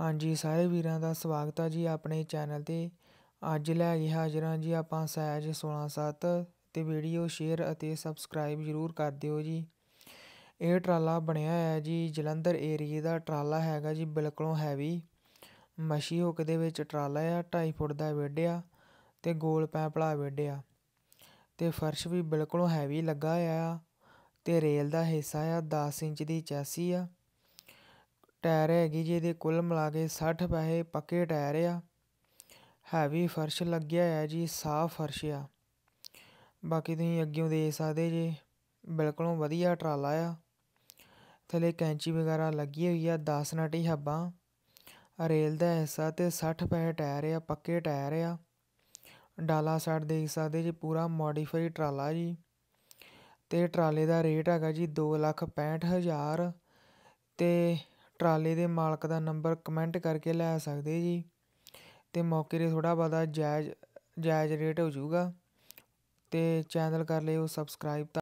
ਹਾਂਜੀ ਸਾਰੇ ਵੀਰਾਂ ਦਾ ਸਵਾਗਤ ਹੈ ਜੀ ਆਪਣੇ ਚੈਨਲ ਤੇ ਅੱਜ ਲੈ ਕੇ ਹਾਜ਼ਰਾਂ ਜੀ ਆਪਾਂ ਸਾਇਜ 167 ਤੇ ਵੀਡੀਓ ਸ਼ੇਅਰ ਅਤੇ ਸਬਸਕ੍ਰਾਈਬ ਜ਼ਰੂਰ ਕਰ ਦਿਓ ਜੀ ਇਹ ਟਰਾਲਾ ਬਣਿਆ ਹੈ ਜੀ ਜਲੰਧਰ ਏਰੀਏ ਦਾ ਟਰਾਲਾ ਹੈਗਾ ਜੀ ਬਿਲਕੁਲੋਂ ਹੈਵੀ ਮਸ਼ੀ ਹੁੱਕ ਦੇ ਵਿੱਚ ਟਰਾਲਾ ਆ 2.5 ਫੁੱਟ ਦਾ ਵੇਡਿਆ ਤੇ ਗੋਲ ਪੈਪਲਾ ਵੇਡਿਆ ਤੇ ਫਰਸ਼ ਵੀ ਬਿਲਕੁਲੋਂ ਹੈਵੀ ਲੱਗਾ ਆ ਤੇ ਰੇਲ ਦਾ ਹਿੱਸਾ ਆ 10 ਇੰਚ ਦੀ ਚਾਸੀ ਆ ਟਾਇਰ ਹੈਗੀ ਜਿਹਦੇ ਕੁੱਲ ਮਿਲਾ ਕੇ 60 ਪੈਸੇ ਪੱਕੇ ਟਾਇਰ ਆ ਹੈਵੀ ਫਰਸ਼ ਲੱਗਿਆ ਹੋਇਆ ਜੀ ਸਾਫ਼ ਫਰਸ਼ ਆ ਬਾਕੀ ਤੁਸੀਂ ਅੱਗਿਓਂ ਦੇਖ ਸਕਦੇ ਜੀ ਬਿਲਕੁਲੋਂ ਵਧੀਆ ਟਰਾਲਾ ਆ ਥੱਲੇ ਕੈਂਚੀ ਵਗੈਰਾ ਲੱਗੀ ਹੋਈ ਆ 10 ਹੀ ਹੱਬਾਂ ਰੇਲ ਦਾ ਹਿੱਸਾ ਤੇ 60 ਪੈਸੇ ਟਾਇਰ ਆ ਪੱਕੇ ਟਾਇਰ ਆ ਡਾਲਾ ਸਾਈਡ ਦੇਖ ਸਕਦੇ ਜੀ ਪੂਰਾ ਮੋਡੀਫਾਈ ਟਰਾਲਾ ਜੀ ਤੇ ਟਰਾਲੇ ਦਾ ਰੇਟ ਹੈਗਾ ਜੀ 2 ਲੱਖ 65 ਹਜ਼ਾਰ ਤੇ ਟਰਾਲੇ ਦੇ ਮਾਲਕ ਦਾ ਨੰਬਰ ਕਮੈਂਟ ਕਰਕੇ ਲੈ ਸਕਦੇ ਜੀ ਤੇ ਮੌਕੇ 'ਤੇ ਥੋੜਾ ਬਹੁਤਾ ਜਾਇਜ਼ ਜਾਇਜ਼ ਰੇਟ ਹੋ ਜਾਊਗਾ ਤੇ ਚੈਨਲ ਕਰ ਲਿਓ ਸਬਸਕ੍ਰਾਈਬ